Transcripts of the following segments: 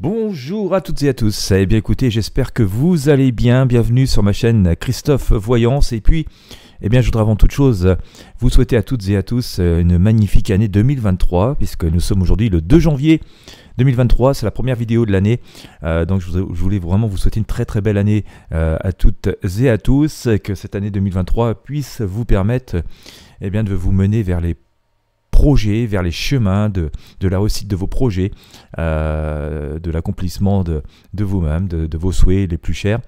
Bonjour à toutes et à tous. et eh bien écoutez, j'espère que vous allez bien. Bienvenue sur ma chaîne Christophe Voyance. Et puis, eh bien je voudrais avant toute chose vous souhaiter à toutes et à tous euh, une magnifique année 2023, puisque nous sommes aujourd'hui le 2 janvier 2023, c'est la première vidéo de l'année. Euh, donc je, voulais vraiment vous souhaiter une très très belle année euh, à toutes et à tous. Que cette année 2023 puisse vous permettre eh bien, de vous mener vers les vers les chemins de, la réussite de vos projets, euh, de l'accomplissement de, vous-même, de, vos souhaits les plus chers.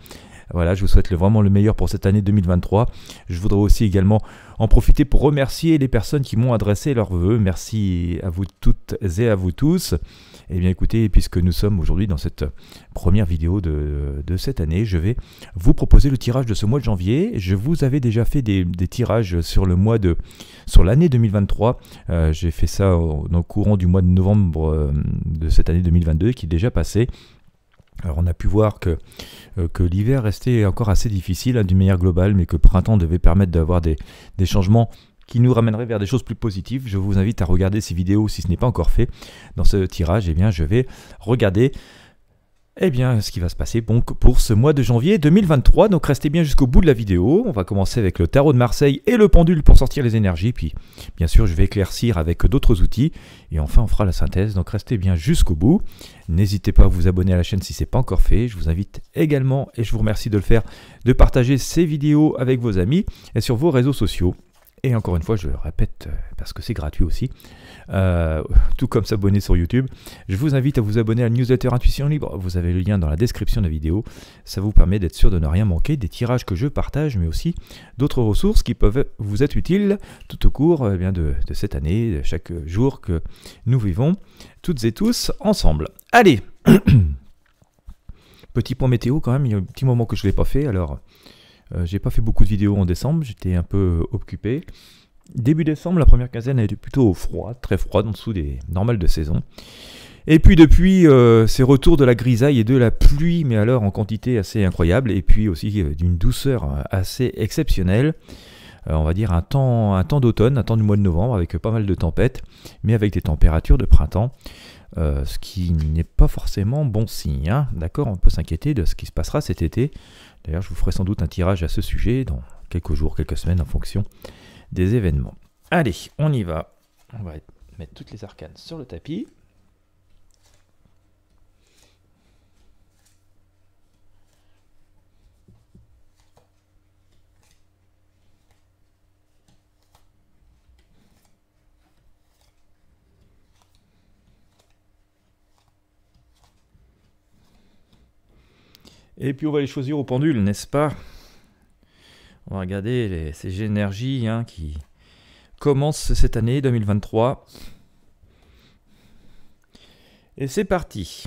Voilà, je vous souhaite vraiment le meilleur pour cette année 2023. Je voudrais aussi également en profiter pour remercier les personnes qui m'ont adressé leurs vœux. Merci à vous toutes et à vous tous. Et eh bien écoutez, puisque nous sommes aujourd'hui dans cette première vidéo de, cette année, je vais vous proposer le tirage de ce mois de janvier. Je vous avais déjà fait des, tirages sur le mois de sur l'année 2023. Euh, j'ai fait ça au, courant du mois de novembre euh, de cette année 2022 qui est déjà passé. Alors on a pu voir que, euh, que l'hiver restait encore assez difficile hein, d'une manière globale, mais que printemps devait permettre d'avoir des, changements qui nous ramèneraient vers des choses plus positives. Je vous invite à regarder ces vidéos si ce n'est pas encore fait. Dans ce tirage, et eh bien, je vais regarder eh bien, ce qui va se passer pour ce mois de janvier 2023, donc restez bien jusqu'au bout de la vidéo. On va commencer avec le tarot de Marseille et le pendule pour sortir les énergies. Puis, bien sûr, je vais éclaircir avec d'autres outils. Et enfin, on fera la synthèse. Donc, restez bien jusqu'au bout. N'hésitez pas à vous abonner à la chaîne si ce n'est pas encore fait. Je vous invite également, et je vous remercie de le faire, de partager ces vidéos avec vos amis et sur vos réseaux sociaux. Et encore une fois, je le répète euh, parce que c'est gratuit aussi, euh, tout comme s'abonner sur YouTube. Je vous invite à vous abonner à la newsletter Intuition Libre. Vous avez le lien dans la description de la vidéo. Ça vous permet d'être sûr de ne rien manquer des tirages que je partage, mais aussi d'autres ressources qui peuvent vous être utiles tout au cours euh, eh bien, de, de cette année, de chaque jour que nous vivons, toutes et tous ensemble. Allez Petit point météo quand même, il y a un petit moment que je ne l'ai pas fait, alors euh, j'ai pas fait beaucoup de vidéos en décembre, j'étais un peu euh, occupé. Début décembre, la première quinzaine a été plutôt froide, très froide, en dessous des normales de saison. Et puis depuis, euh, ces retours de la grisaille et de la pluie, mais alors en quantité assez incroyable, et puis aussi d'une douceur assez exceptionnelle. Euh, on va dire, un temps, un temps d'automne, un temps du mois de novembre, avec pas mal de tempêtes, mais avec des températures de printemps. Euh, ce qui n'est pas forcément bon signe. Hein. D'accord On peut s'inquiéter de ce qui se passera cet été. D'ailleurs, je vous ferai sans doute un tirage à ce sujet dans quelques jours, quelques semaines en fonction des événements. Allez, on y va. On va mettre toutes les arcanes sur le tapis. Et puis on va les choisir au pendule, n'est-ce pas On va regarder les, ces énergies hein, qui commencent cette année 2023. Et c'est parti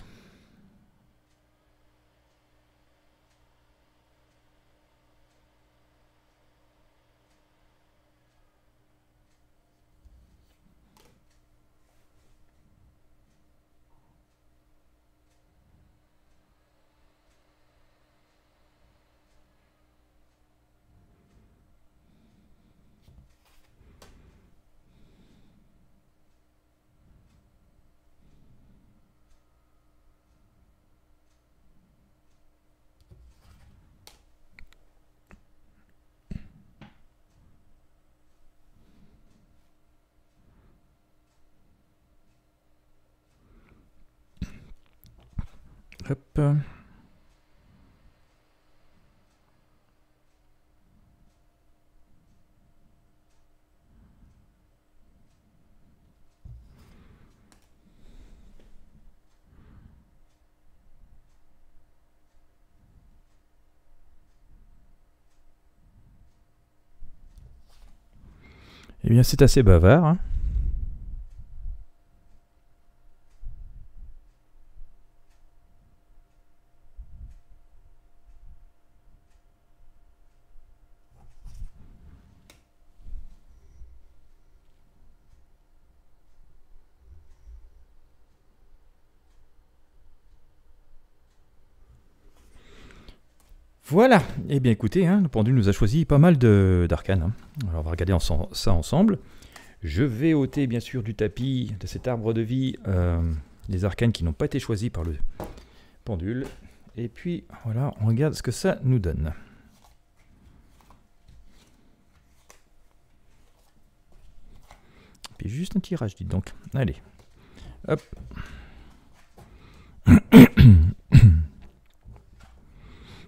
Eh bien, c'est assez bavard. Hein. Voilà, et eh bien écoutez, hein, le pendule nous a choisi pas mal d'arcanes. Hein. Alors on va regarder ça ensemble. Je vais ôter bien sûr du tapis, de cet arbre de vie, euh, les arcanes qui n'ont pas été choisis par le pendule. Et puis voilà, on regarde ce que ça nous donne. Puis juste un tirage, dites donc. Allez. Hop.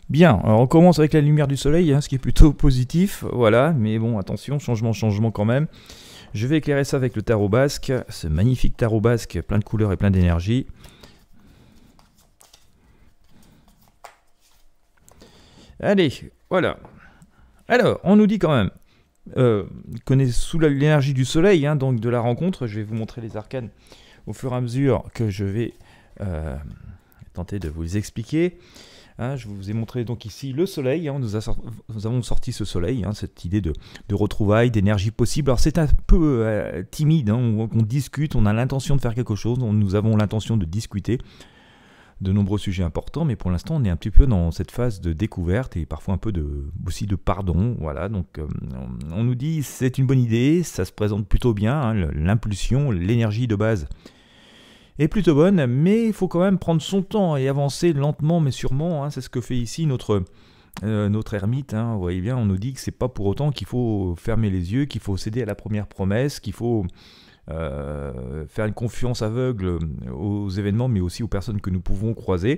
Bien, alors on commence avec la lumière du soleil, hein, ce qui est plutôt positif, voilà, mais bon, attention, changement, changement quand même. Je vais éclairer ça avec le tarot basque, ce magnifique tarot basque, plein de couleurs et plein d'énergie. Allez, voilà. Alors, on nous dit quand même euh, qu'on est sous l'énergie du soleil, hein, donc de la rencontre. Je vais vous montrer les arcanes au fur et à mesure que je vais euh, tenter de vous expliquer. Hein, je vous ai montré donc ici le soleil. Hein, nous, avons sorti ce soleil, hein, cette idée de, de retrouvailles, d'énergie possible. Alors c'est un peu euh, timide, on, discute, on a l'intention de faire quelque chose, nous avons l'intention de discuter de nombreux sujets importants, mais pour l'instant on est un petit peu dans cette phase de découverte et parfois un peu de, aussi de pardon. Voilà, donc euh, on, on, nous dit c'est une bonne idée, ça se présente plutôt bien, l'impulsion, l'énergie de base est plutôt bonne, mais il faut quand même prendre son temps et avancer lentement mais sûrement. Hein. c'est ce que fait ici notre, euh, notre ermite. Hein. vous voyez bien, on nous dit que c'est pas pour autant qu'il faut fermer les yeux, qu'il faut céder à la première promesse, qu'il faut euh, faire une confiance aveugle aux événements, mais aussi aux personnes que nous pouvons croiser,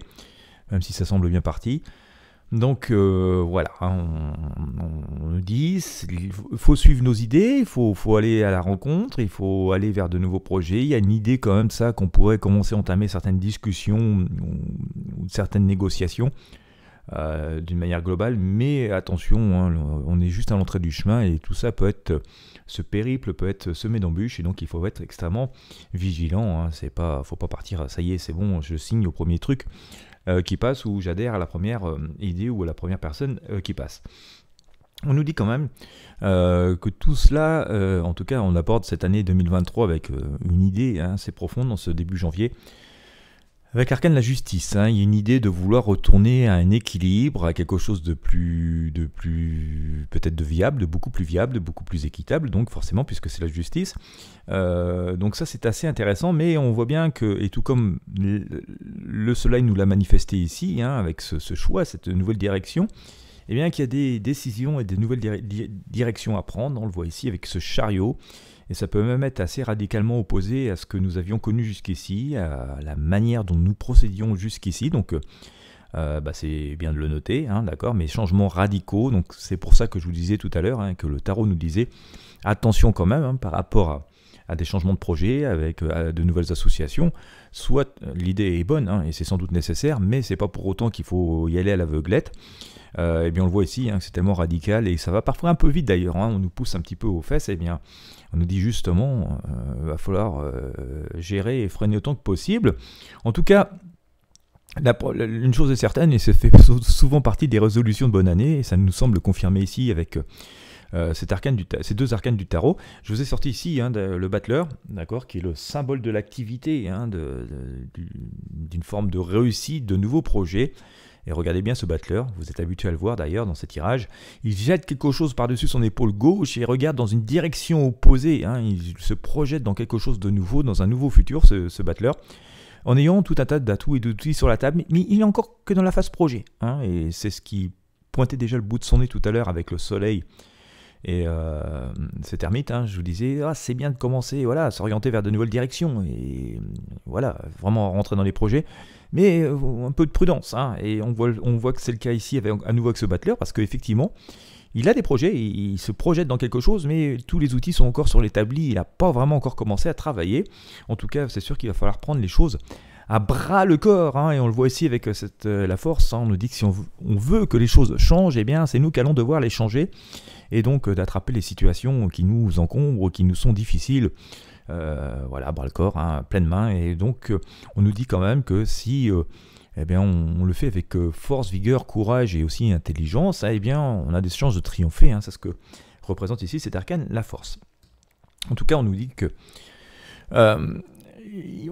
même si ça semble bien parti. Donc euh, voilà, hein, on, nous dit, il faut suivre nos idées, il faut, aller à la rencontre, il faut aller vers de nouveaux projets. Il y a une idée quand même ça qu'on pourrait commencer à entamer certaines discussions ou, certaines négociations euh, d'une manière globale. Mais attention, hein, on est juste à l'entrée du chemin et tout ça peut être, ce périple peut être semé d'embûches et donc il faut être extrêmement vigilant. Hein, c'est pas, faut pas partir, ça y est, c'est bon, je signe au premier truc. Euh, qui passe ou j'adhère à la première euh, idée ou à la première personne euh, qui passe. On nous dit quand même que tout cela, en tout cas on aborde cette année 2023 avec une idée assez hein, profonde en ce début janvier, avec arcane la justice, hein, il y a une idée de vouloir retourner à un équilibre, à quelque chose de plus, de plus peut-être de viable, de beaucoup plus viable, de beaucoup plus équitable, donc forcément, puisque c'est la justice. Euh, donc ça, c'est assez intéressant, mais on voit bien que, et tout comme le soleil nous l'a manifesté ici, hein, avec ce, choix, cette nouvelle direction, eh bien qu'il y a des décisions et des nouvelles directions à prendre, on le voit ici avec ce chariot, et ça peut même être assez radicalement opposé à ce que nous avions connu jusqu'ici, à la manière dont nous procédions jusqu'ici. Donc euh, euh, bah, c'est bien de le noter, hein, d'accord, mais changements radicaux, donc c'est pour ça que je vous disais tout à l'heure, hein, que le tarot nous disait attention quand même hein, par rapport à, des changements de projet, avec euh, de nouvelles associations. Soit l'idée est bonne, et c'est sans doute nécessaire, mais c'est pas pour autant qu'il faut y aller à l'aveuglette. Euh, eh bien on le voit ici, hein, c'est tellement radical et ça va parfois un peu vite d'ailleurs, hein. on nous pousse un petit peu aux fesses, et eh bien on nous dit justement, il euh, va falloir euh, gérer et freiner autant que possible. En tout cas, une chose est certaine, et ça fait souvent partie des résolutions de bonne année, et ça nous semble confirmer ici avec ces deux arcanes du tarot. Je vous ai sorti ici hein, le battleur, d'accord, qui est le symbole de l'activité, d'une forme de réussite, de nouveaux projets, et regardez bien ce battleur, vous êtes habitué à le voir d'ailleurs dans ces tirages. Il jette quelque chose par-dessus son épaule gauche et regarde dans une direction opposée. Hein. Il se projette dans quelque chose de nouveau, dans un nouveau futur, ce, ce battleur en ayant tout un tas d'atouts et d'outils sur la table, mais il est encore que dans la phase projet. Hein. et c'est ce qui pointait déjà le bout de son nez tout à l'heure avec le soleil et euh, ermite hein, je vous disais, ah, c'est bien de commencer, voilà, à s'orienter vers de nouvelles directions, et voilà, vraiment rentrer dans les projets, mais euh, un peu de prudence. Hein, et on voit, on voit que c'est le cas ici avec, à nouveau avec ce battleur, parce qu'effectivement, il a des projets, il, se projette dans quelque chose, mais tous les outils sont encore sur l'établi, il n'a pas vraiment encore commencé à travailler. En tout cas, c'est sûr qu'il va falloir prendre les choses à bras le corps, hein, et on le voit ici avec euh, euh, la force, on nous dit que si on, veut que les choses changent, eh bien c'est nous qui allons devoir les changer et donc euh, d'attraper les situations qui nous encombrent, qui nous sont difficiles. Euh, voilà, bras le corps, hein, pleine main. Et donc, euh, on nous dit quand même que si eh bien, on, le fait avec force, vigueur, courage et aussi intelligence, eh bien, on a des chances de triompher. Hein. C'est ce que représente ici cet arcane, la force. En tout cas, on nous dit que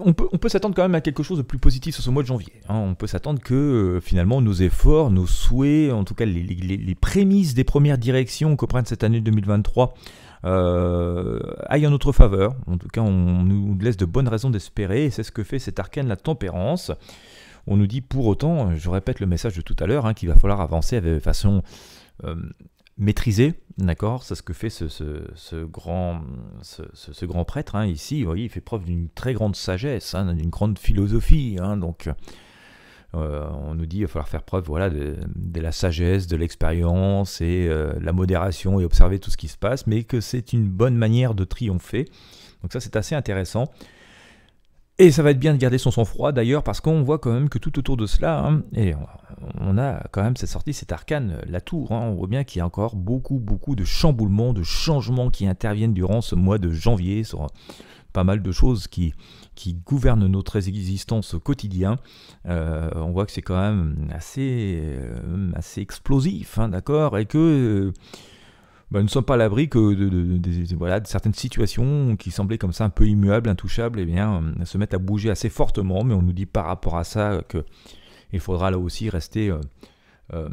on peut, on peut s'attendre quand même à quelque chose de plus positif sur ce mois de janvier. Hein. On peut s'attendre que euh, finalement nos efforts, nos souhaits, en tout cas les, prémices des premières directions que prennent cette année 2023 euh, aillent en notre faveur. En tout cas, on, nous laisse de bonnes raisons d'espérer et c'est ce que fait cet arcane la tempérance. On nous dit pour autant, je répète le message de tout à l'heure, hein, qu'il va falloir avancer de façon euh, Maîtriser, d'accord C'est ce que fait ce, grand, ce, grand prêtre hein, ici. Vous voyez, il fait preuve d'une très grande sagesse, hein, d'une grande philosophie. Hein, donc, euh, on nous dit qu'il va falloir faire preuve voilà, de, la sagesse, de l'expérience et euh, la modération et observer tout ce qui se passe, mais que c'est une bonne manière de triompher. Donc ça, c'est assez intéressant. Et ça va être bien de garder son sang-froid d'ailleurs, parce qu'on voit quand même que tout autour de cela, hein, et on a quand même cette sortie, cet arcane, euh, la tour, hein. on voit bien qu'il y a encore beaucoup, beaucoup de chamboulements, de changements qui interviennent durant ce mois de janvier sur euh, pas mal de choses qui, gouvernent notre existence au quotidien. Euh, on voit que c'est quand même assez, assez explosif, hein, d'accord, et que nous bah, ne sommes pas à l'abri que de, voilà, certaines situations qui semblaient comme ça un peu immuables, intouchables, et eh bien, euh, se mettent à bouger assez fortement. Mais on nous dit par rapport à ça qu'il faudra là aussi rester euh, euh,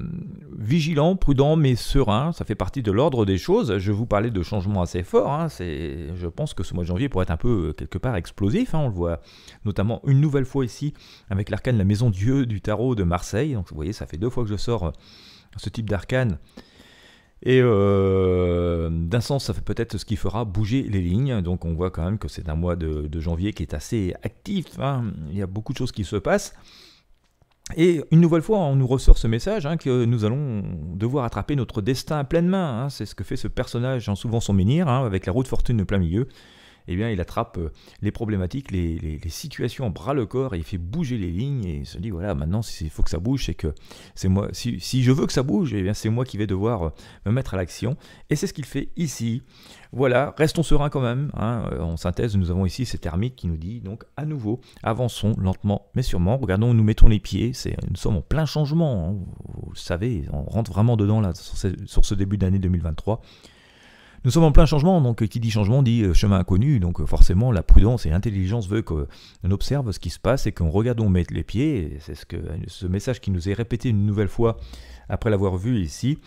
vigilant, prudent, mais serein. Ça fait partie de l'ordre des choses. Je vous parlais de changements assez forts. Hein. C'est, je pense que ce mois de janvier pourrait être un peu quelque part explosif. Hein. On le voit notamment une nouvelle fois ici avec l'arcane La Maison Dieu du Tarot de Marseille. Donc vous voyez, ça fait deux fois que je sors ce type d'arcane. Et d'un euh, sens, ça fait peut-être ce qui fera bouger les lignes. Donc on voit quand même que c'est un mois de, janvier qui est assez actif. Hein. Il y a beaucoup de choses qui se passent. Et une nouvelle fois, on nous ressort ce message hein, que nous allons devoir attraper notre destin à pleine main. Hein. C'est ce que fait ce personnage en souvent son menhir, avec la route fortune de plein milieu eh bien, il attrape euh, les problématiques, les, situations en bras le corps et il fait bouger les lignes et il se dit voilà, maintenant, s'il faut que ça bouge, c'est que c'est moi. Si, je veux que ça bouge, eh bien, c'est moi qui vais devoir euh, me mettre à l'action. Et c'est ce qu'il fait ici. Voilà, restons sereins quand même. Hein, euh, en synthèse, nous avons ici cet ermite qui nous dit donc à nouveau, avançons lentement mais sûrement. Regardons, où nous mettons les pieds. C'est, nous sommes en plein changement. Hein. Vous, savez, on rentre vraiment dedans là sur ce début d'année 2023. Nous sommes en plein changement, donc euh, qui dit changement dit euh, chemin inconnu, donc euh, forcément la prudence et l'intelligence veulent qu'on observe ce qui se passe et qu'on regarde où on met les pieds. C'est ce, ce message qui nous est répété une nouvelle fois après l'avoir vu ici.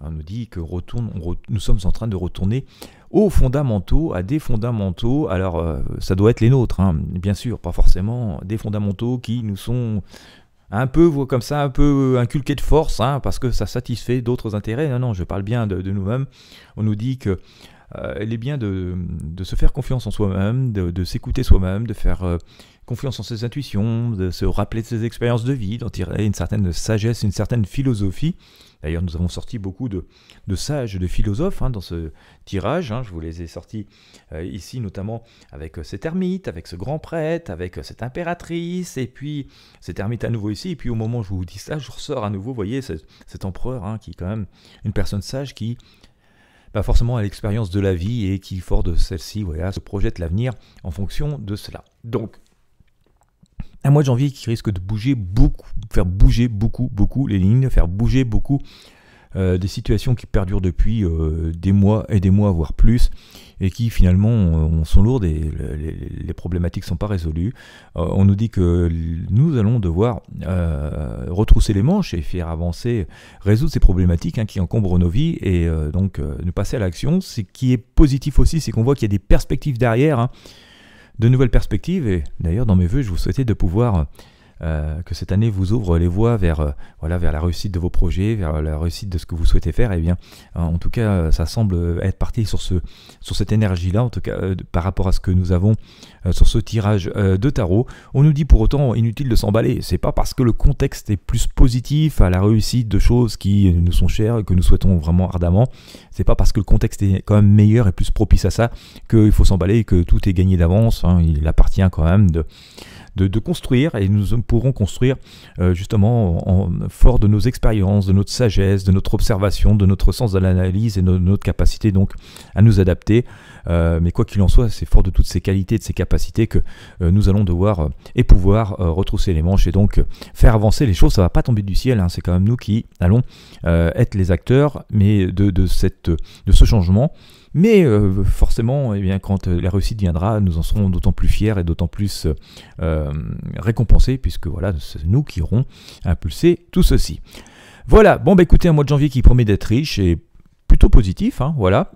On nous dit que retourne, nous sommes en train de retourner aux fondamentaux, à des fondamentaux. Alors, ça doit être les nôtres, hein, bien sûr, pas forcément des fondamentaux qui nous sont un peu comme ça, un peu euh, inculqué de force, hein, parce que ça satisfait d'autres intérêts. Non, non, je parle bien de, nous-mêmes. On nous dit que euh, est bien de, se faire confiance en soi-même, de, s'écouter soi-même, de faire euh, confiance en ses intuitions, de se rappeler de ses expériences de vie, d'en tirer une certaine sagesse, une certaine philosophie. D'ailleurs, nous avons sorti beaucoup de, sages, de philosophes hein, dans ce tirage. Hein. je vous les ai sortis euh, ici, notamment avec euh, cet ermite, avec ce grand prêtre, avec euh, cette impératrice, et puis cet ermite à nouveau ici. Et puis au moment où je vous dis ça, je ressors à nouveau, vous voyez, cet, empereur hein, qui est quand même une personne sage qui bah, forcément a l'expérience de la vie et qui, fort de celle-ci, se projette l'avenir en fonction de cela. Donc, un mois de janvier qui risque de bouger beaucoup, faire bouger beaucoup, beaucoup les lignes, faire bouger beaucoup euh, des situations qui perdurent depuis euh, des mois et des mois, voire plus, et qui finalement euh, sont lourdes et les, problématiques ne sont pas résolues. on nous dit que nous allons devoir retrousser les manches et faire avancer, résoudre ces problématiques hein, qui encombrent nos vies et donc nous passer à l'action. Ce qui est positif aussi, c'est qu'on voit qu'il y a des perspectives derrière. Hein, de nouvelles perspectives. Et d'ailleurs, dans mes voeux, je vous souhaitais de pouvoir euh, que cette année vous ouvre les voies vers, euh, voilà, vers la réussite de vos projets, vers la réussite de ce que vous souhaitez faire. Et eh bien, euh, en tout cas, ça semble être parti sur, ce, sur cette énergie-là, en tout cas, par rapport à ce que nous avons sur ce tirage de tarot. On nous dit pour autant inutile de s'emballer. C'est pas parce que le contexte est plus positif à la réussite de choses qui nous sont chères, et que nous souhaitons vraiment ardemment. C'est pas parce que le contexte est quand même meilleur et plus propice à ça qu'il faut s'emballer et que tout est gagné d'avance. Hein. Il appartient quand même de de, construire et nous pourrons construire euh, justement en, fort de nos expériences, de notre sagesse, de notre observation, de notre sens de l'analyse et de notre capacité donc à nous adapter. Euh, mais quoi qu'il en soit, c'est fort de toutes ces qualités, de ces capacités que euh, nous allons devoir et pouvoir retrousser les manches et donc faire avancer les choses. Ça va pas tomber du ciel, hein. c'est quand même nous qui allons être les acteurs, mais de, cette, de ce changement. Mais euh, forcément, eh bien, quand euh, la réussite viendra, nous en serons d'autant plus fiers et d'autant plus euh, récompensés, puisque voilà, c'est nous qui aurons impulsé tout ceci. Voilà, bon bah, écoutez, un mois de janvier qui promet d'être riche et plutôt positif, hein, voilà.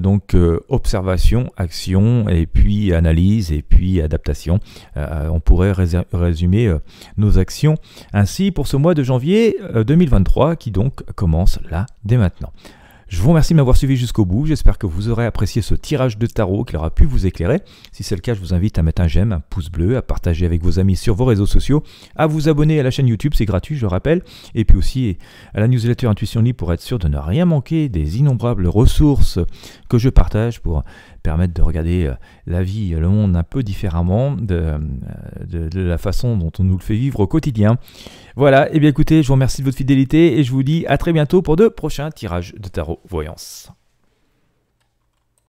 donc observation, action, et puis analyse, et puis adaptation. on pourrait résumer nos actions ainsi pour ce mois de janvier 2023 qui donc commence là dès maintenant. Je vous remercie de m'avoir suivi jusqu'au bout. J'espère que vous aurez apprécié ce tirage de tarot qui aura pu vous éclairer. Si c'est le cas, je vous invite à mettre un j'aime, un pouce bleu, à partager avec vos amis sur vos réseaux sociaux, à vous abonner à la chaîne YouTube, c'est gratuit, je le rappelle, et puis aussi à la newsletter Intuition Libre pour être sûr de ne rien manquer des innombrables ressources que je partage pour permettre de regarder euh, la vie, le monde un peu différemment euh, de, de, la façon dont on nous le fait vivre au quotidien. Voilà, et eh bien écoutez, je vous remercie de votre fidélité et je vous dis à très bientôt pour de prochains tirages de tarot voyance.